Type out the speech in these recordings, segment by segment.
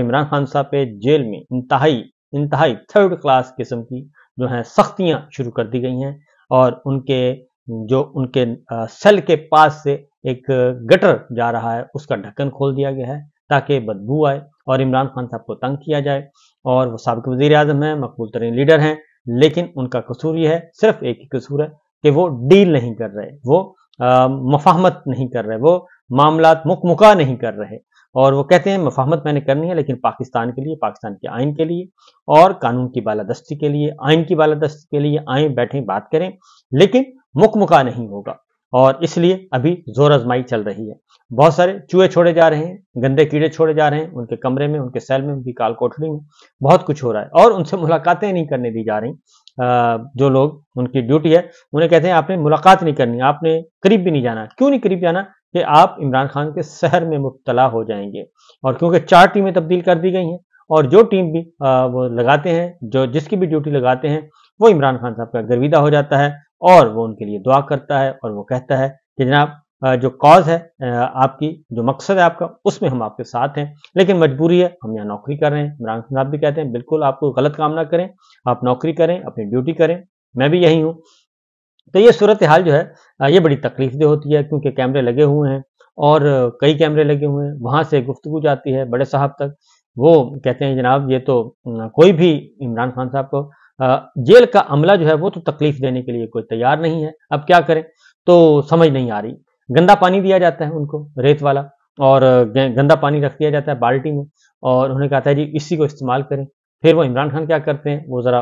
عمران خان صاحب پہ جیل میں انتہائی انتہائی تھرڈ کلاس قسم کی جو ہیں سختیاں شروع کر دی گئی ہیں اور ان کے جو ان کے سیل کے پاس سے ایک گٹر جا رہا ہے اس کا ڈھکن کھول دیا گیا ہے تاکہ بدبو آئے اور عمران خان صاحب کو تنگ کیا جائے اور وہ سابق وزیر اعظم ہیں مقبول ترین لیڈر ہیں لیکن ان کا قصور یہ ہے صرف ایک ہی قصور ہے کہ وہ ڈیل نہیں کر رہے وہ مفاہمت نہیں کر رہے وہ معاملات مکمکا نہیں کر رہے اور وہ کہتے ہیں مفاہمت میں نے کرنی ہے لیکن پاکستان کے لیے پاکستان کے آئین کے لیے اور قانون کی بالادستی کے لیے آئین کی بالادستی کے لیے آئیں بیٹھیں بات کریں لیکن مکمکا نہیں ہوگا اور اس لیے ابھی زور ازمائی چل رہی ہے بہت سارے چوہے چھوڑے جا رہے ہیں گندے کیڑے چھوڑے جا رہے ہیں ان کے کمرے میں ان کے سیل میں ان کی کال کوٹڑی بہت کچھ ہو رہا ہے اور ان سے ملاقاتیں نہیں کرنے دی جا رہی جو لوگ ان کی ڈیوٹی ہے انہیں کہتے ہیں آپ نے ملاقات نہیں کرنی آپ نے قریب بھی نہیں جانا کیوں نہیں قریب جانا کہ آپ عمران خان کے سہر میں مبتلا ہو جائیں گے اور کیونکہ چار ٹیمیں تبدیل کر دی گئی ہیں اور جو ٹیم بھی وہ لگاتے ہیں جو جس کی بھی ڈیوٹی لگاتے ہیں وہ عمران خان صاحب کا گرویدہ ہو جاتا ہے اور وہ ان کے لیے دعا کرتا ہے اور وہ کہتا ہے کہ جناب جو کاز ہے آپ کی جو مقصد ہے آپ کا اس میں ہم آپ کے ساتھ ہیں لیکن مجبوری ہے ہم یہاں نوکری کر رہے ہیں عمران خان صاحب بھی کہتے ہیں بالکل آپ کو غلط کام نہ کریں آپ نوکری کریں اپنی ڈیوٹی کریں میں بھی یہی ہوں تو یہ صورتحال جو ہے یہ بڑی تکلیف دہ ہوتی ہے کیونکہ کیمرے لگے ہوئے ہیں اور کئی کیمرے لگے ہوئے ہیں وہاں سے گفتگو جاتی ہے بڑے صاحب تک وہ کہتے ہیں جناب یہ تو کوئی بھی عمران خان صاحب کو جیل کا عملہ جو ہے وہ تو تکلیف دینے کے لیے کوئی تیار نہیں ہے اب کیا کریں تو سمجھ نہیں آ رہی گندا پانی دیا جاتا ہے ان کو ریت والا اور گندا پانی رکھ دیا جاتا ہے بالٹی میں اور انہوں نے کہا تھا جی اسی کو استعمال کریں پھر وہ عمران خان کیا کرتے ہیں وہ ذرا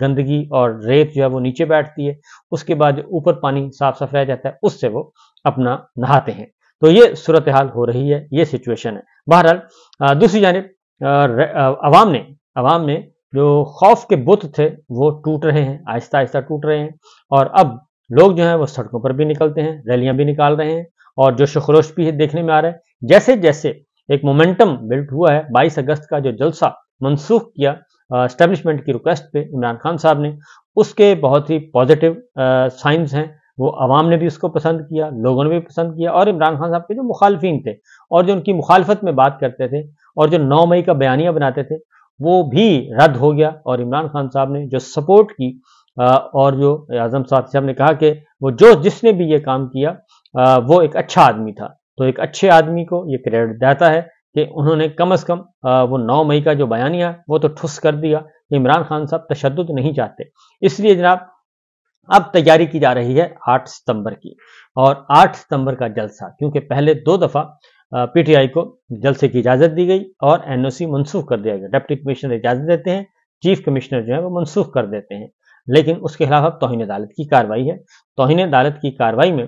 گندگی اور ریت جو ہے وہ نیچے بیٹھتی ہے اس کے بعد جو اوپر پانی صاف صاف رہ جاتا ہے اس سے وہ اپنا نہاتے ہیں تو یہ صورتحال ہو رہی ہے یہ سچویشن ہے بہرحال دوسری جانب عوام نے عوام نے جو خوف کے بت تھے وہ ٹوٹ رہے ہیں آہستہ آہستہ ٹوٹ رہے ہیں اور اب لوگ جو ہیں وہ سڑکوں پر بھی نکلتے ہیں ریلیاں بھی نکال رہے ہیں اور جوش و خروش بھی دیکھنے میں آ رہا ہے جیسے جیسے ایک مومنٹم بلٹ ہوا ہے بائیس اگست کا جو جلسہ منسوخ کیا اسٹیبلشمنٹ کی ریکویسٹ پہ عمران خان صاحب نے اس کے بہت ہی پازیٹیو سائنس ہیں وہ عوام نے بھی اس کو پسند کیا لوگوں نے بھی پسند کیا اور عمران خان صاحب کے جو مخالفین تھے اور جو ان کی مخالفت میں بات کرتے تھے اور جو نو مئی کا بیانیہ بناتے تھے وہ بھی رد ہو گیا اور عمران خان صاحب نے جو سپورٹ کی اور جو اعظم صاحب صاحب نے کہا کہ وہ جو جس نے بھی یہ کام کیا وہ ایک اچھا آدمی تھا تو ایک اچھے آدمی کو یہ کریڈٹ دیتا ہے کہ انہوں نے کم از کم وہ نو مئی کا جو بیانیہ وہ تو ٹھس کر دیا کہ عمران خان صاحب تشدد نہیں چاہتے اس لیے جناب اب تیاری کی جا رہی ہے آٹھ ستمبر کی اور آٹھ ستمبر کا جلسہ کیونکہ پہلے دو دفعہ پی ٹی آئی کو جلسے کی اجازت دی گئی اور این او سی منسوخ کر دیا گیا ڈپٹی کمشنر اجازت دیتے ہیں چیف کمشنر جو ہے وہ منسوخ کر دیتے ہیں لیکن اس کے خلاف اب توہین عدالت کی کاروائی ہے توہین عدالت کی کاروائی میں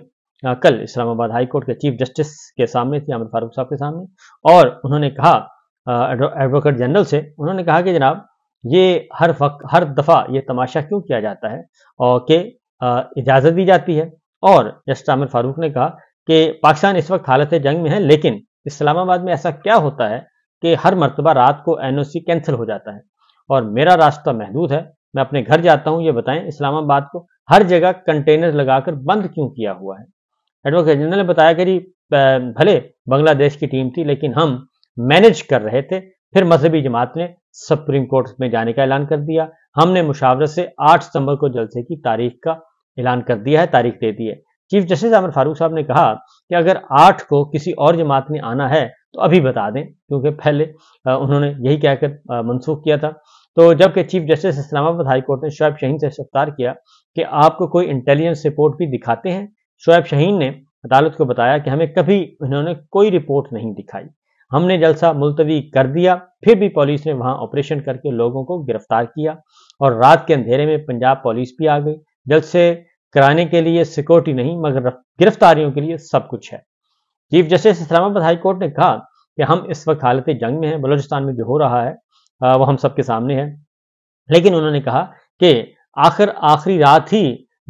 کل اسلام آباد ہائی کورٹ کے چیف جسٹس کے سامنے تھی عامر فاروق صاحب کے سامنے اور انہوں نے کہا ایڈوکیٹ جنرل سے انہوں نے کہا کہ جناب یہ ہر وقت ہر دفعہ یہ تماشا کیوں کیا جاتا ہے اور کہ اجازت دی جاتی ہے اور جسٹس عامر فاروق نے کہا کہ پاکستان اس وقت حالت جنگ میں ہے لیکن اسلام آباد میں ایسا کیا ہوتا ہے کہ ہر مرتبہ رات کو این او سی کینسل ہو جاتا ہے اور میرا راستہ محدود ہے میں اپنے گھر جاتا ہوں یہ بتائیں اسلام آباد کو ہر جگہ کنٹینر لگا کر بند کیوں کیا ہوا ہے ایڈوکیٹ جنرل نے بتایا کہ جی بھلے بنگلہ دیش کی ٹیم تھی لیکن ہم مینج کر رہے تھے پھر مذہبی جماعت نے سپریم کورٹ میں جانے کا اعلان کر دیا ہم نے مشاورت سے آٹھ ستمبر کو جلسے کی تاریخ کا اعلان کر دیا ہے تاریخ دے دی ہے چیف جسٹس عمر فاروق صاحب نے کہا کہ اگر آٹھ کو کسی اور جماعت نے آنا ہے تو ابھی بتا دیں کیونکہ پہلے انہوں نے یہی کہہ کر منسوخ کیا تھا تو جبکہ چیف جسٹس اسلام آباد ہائی کورٹ نے شعیب شہین سے شفتار کیا کہ آپ کو کوئی انٹیلیجنس رپورٹ بھی دکھاتے ہیں شعیب شہین نے عدالت کو بتایا کہ ہمیں کبھی انہوں نے کوئی رپورٹ نہیں دکھائی ہم نے جلسہ ملتوی کر دیا پھر بھی پولیس نے وہاں آپریشن کر کے لوگوں کو گرفتار کیا اور رات کے اندھیرے میں پنجاب پولیس بھی آ گئی جلسے کرانے کے لیے سیکورٹی نہیں مگر گرفتاریوں کے لیے سب کچھ ہے چیف جسٹس اسلام آباد ہائی کورٹ نے کہا کہ ہم اس وقت حالت جنگ میں ہیں بلوچستان میں جو ہو رہا ہے وہ ہم سب کے سامنے ہے لیکن انہوں نے کہا کہ آخر آخری رات ہی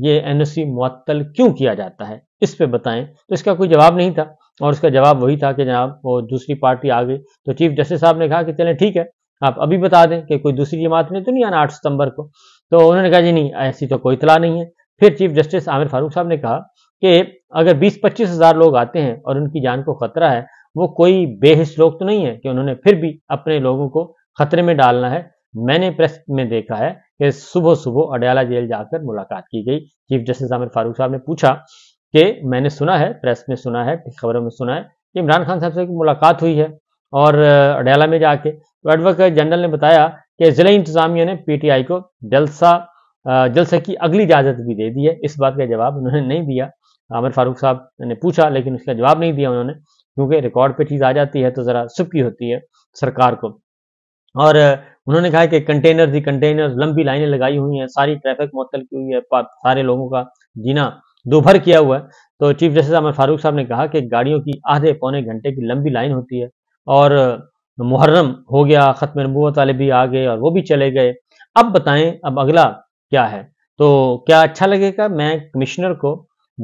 یہ این او سی معطل کیوں کیا جاتا ہے اس پہ بتائیں تو اس کا کوئی جواب نہیں تھا اور اس کا جواب وہی تھا کہ جناب وہ دوسری پارٹی آ گئی تو چیف جسٹس صاحب نے کہا کہ چلیں ٹھیک ہے آپ ابھی بتا دیں کہ کوئی دوسری جماعت نے تو نہیں آنا آٹھ ستمبر کو تو انہوں نے کہا جی نہیں ایسی تو کوئی اطلاع نہیں ہے پھر چیف جسٹس عامر فاروق صاحب نے کہا کہ اگر بیس پچیس ہزار لوگ آتے ہیں اور ان کی جان کو خطرہ ہے وہ کوئی بے حص لوگ تو نہیں ہے کہ انہوں نے پھر بھی اپنے لوگوں کو خطرے میں ڈالنا ہے میں نے پریس میں دیکھا ہے کہ صبح صبح اڈیالہ جیل جا کر ملاقات کی گئی چیف جسٹس عامر فاروق صاحب نے پوچھا کہ میں نے سنا ہے پریس میں سنا ہے خبروں میں سنا ہے کہ عمران خان صاحب سے ملاقات ہوئی ہے اور اڈیالہ میں جا کے تو ایڈوکیٹ جنرل نے بتایا کہ ضلع انتظامیہ نے پی ٹی آئی کو جلسہ جلسہ کی اگلی اجازت بھی دے دی ہے اس بات کا جواب انہوں نے نہیں دیا عامر فاروق صاحب نے پوچھا لیکن اس کا جواب نہیں دیا انہوں نے کیونکہ ریکارڈ پہ چیز آ جاتی ہے تو ذرا سپی ہوتی ہے سرکار کو اور انہوں نے کہا کہ کنٹینرز ہی کنٹینرز لمبی لائنیں لگائی ہوئی ہیں ساری ٹریفک معطل کی ہوئی ہے سارے لوگوں کا جینا دو بھر کیا ہوا ہے تو چیف جسٹس احمد فاروق صاحب نے کہا کہ گاڑیوں کی آدھے پونے گھنٹے کی لمبی لائن ہوتی ہے اور محرم ہو گیا ختم نبوت والے بھی آ گئے اور وہ بھی چلے گئے اب بتائیں اب اگلا کیا ہے تو کیا اچھا لگے گا میں کمشنر کو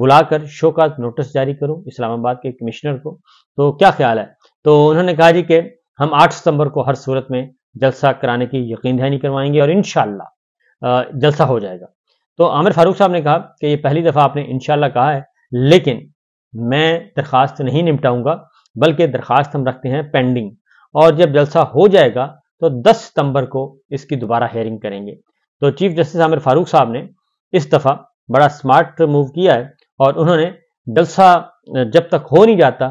بلا کر شو کا نوٹس جاری کروں اسلام آباد کے کمشنر کو تو کیا خیال ہے تو انہوں نے کہا جی کہ ہم آٹھ ستمبر کو ہر صورت میں جلسہ کرانے کی یقین دہانی کروائیں گے اور انشاءاللہ جلسہ ہو جائے گا تو عامر فاروق صاحب نے کہا کہ یہ پہلی دفعہ آپ نے انشاءاللہ کہا ہے لیکن میں درخواست نہیں نمٹاؤں گا بلکہ درخواست ہم رکھتے ہیں پینڈنگ اور جب جلسہ ہو جائے گا تو دس ستمبر کو اس کی دوبارہ ہیئرنگ کریں گے تو چیف جسٹس عامر فاروق صاحب نے اس دفعہ بڑا سمارٹ موو کیا ہے اور انہوں نے جلسہ جب تک ہو نہیں جاتا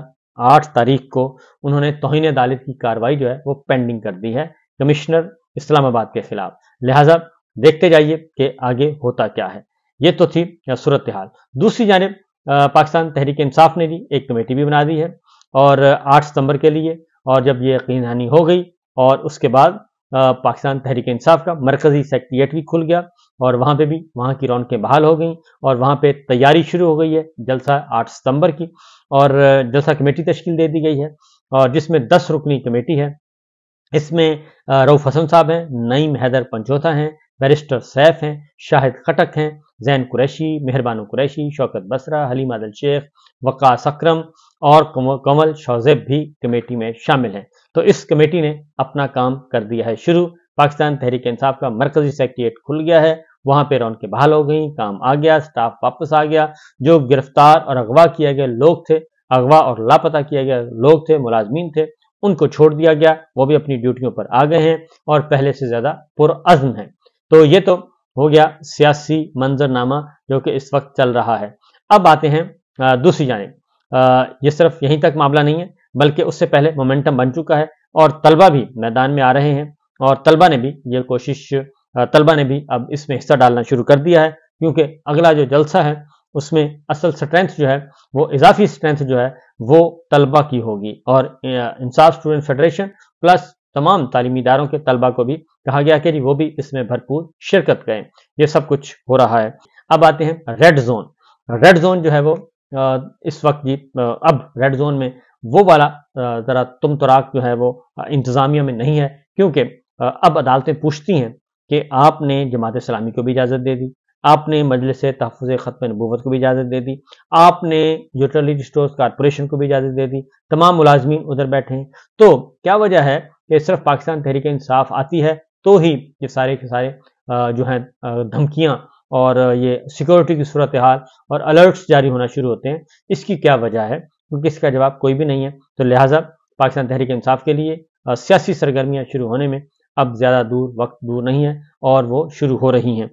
آٹھ تاریخ کو انہوں نے توہین عدالت کی کاروائی جو ہے وہ پینڈنگ کر دی ہے کمشنر اسلام آباد کے خلاف لہٰذا دیکھتے جائیے کہ آگے ہوتا کیا ہے یہ تو تھی صورتحال دوسری جانب پاکستان تحریک انصاف نے بھی ایک کمیٹی بھی بنا دی ہے اور آٹھ ستمبر کے لیے اور جب یہ یقینی ہو گئی اور اس کے بعد پاکستان تحریک انصاف کا مرکزی سیکٹریٹ بھی کھل گیا اور وہاں پہ بھی وہاں کی رونقیں بحال ہو گئیں اور وہاں پہ تیاری شروع ہو گئی ہے جلسہ آٹھ ستمبر کی اور جلسہ کمیٹی تشکیل دے دی گئی ہے اور جس میں دس رکنی کمیٹی ہے اس میں روف حسن صاحب ہیں نعیم حیدر پنجوتھا ہیں بیرسٹر سیف ہیں شاہد خٹک ہیں زین قریشی مہربان قریشی شوکت بسرہ حلیم عدل شیخ وقا اکرم اور کمل شوزیب بھی کمیٹی میں شامل ہیں تو اس کمیٹی نے اپنا کام کر دیا ہے شروع پاکستان تحریک انصاف کا مرکزی سیکٹریٹ کھل گیا ہے وہاں پہ رون کے بحال ہو گئیں کام آ گیا سٹاف واپس آ گیا جو گرفتار اور اغوا کیا گیا لوگ تھے اغوا اور لاپتہ کیا گیا لوگ تھے ملازمین تھے ان کو چھوڑ دیا گیا وہ بھی اپنی ڈیوٹیوں پر آ گئے ہیں اور پہلے سے زیادہ پر ہیں تو یہ تو ہو گیا سیاسی منظر نامہ جو کہ اس وقت چل رہا ہے اب آتے ہیں دوسری جانب یہ صرف یہیں تک معاملہ نہیں ہے بلکہ اس سے پہلے مومنٹم بن چکا ہے اور طلبہ بھی میدان میں آ رہے ہیں اور طلبہ نے بھی یہ کوشش طلبہ نے بھی اب اس میں حصہ ڈالنا شروع کر دیا ہے کیونکہ اگلا جو جلسہ ہے اس میں اصل اسٹرینتھ جو ہے وہ اضافی اسٹرینتھ جو ہے وہ طلبہ کی ہوگی اور انصاف اسٹوڈنٹ فیڈریشن پلس تمام تعلیمی اداروں کے طلبہ کو بھی کہا گیا کہ جی وہ بھی اس میں بھرپور شرکت کریں یہ سب کچھ ہو رہا ہے اب آتے ہیں ریڈ زون ریڈ زون جو ہے وہ اس وقت جی اب ریڈ زون میں وہ والا ذرا تم تراک جو ہے وہ انتظامیہ میں نہیں ہے کیونکہ اب عدالتیں پوچھتی ہیں کہ آپ نے جماعت اسلامی کو بھی اجازت دے دی آپ نے مجلس تحفظ ختم نبوت کو بھی اجازت دے دی آپ نے یوٹرلی ڈسٹورز کارپوریشن کو بھی اجازت دے دی تمام ملازمین ادھر بیٹھے ہیں تو کیا وجہ ہے کہ صرف پاکستان تحریک انصاف آتی ہے تو ہی یہ سارے کے سارے جو ہیں دھمکیاں اور یہ سیکورٹی کی صورتحال اور الرٹس جاری ہونا شروع ہوتے ہیں اس کی کیا وجہ ہے کیونکہ اس کا جواب کوئی بھی نہیں ہے تو لہٰذا پاکستان تحریک انصاف کے لیے سیاسی سرگرمیاں شروع ہونے میں اب زیادہ دور وقت دور نہیں ہے اور وہ شروع ہو رہی ہیں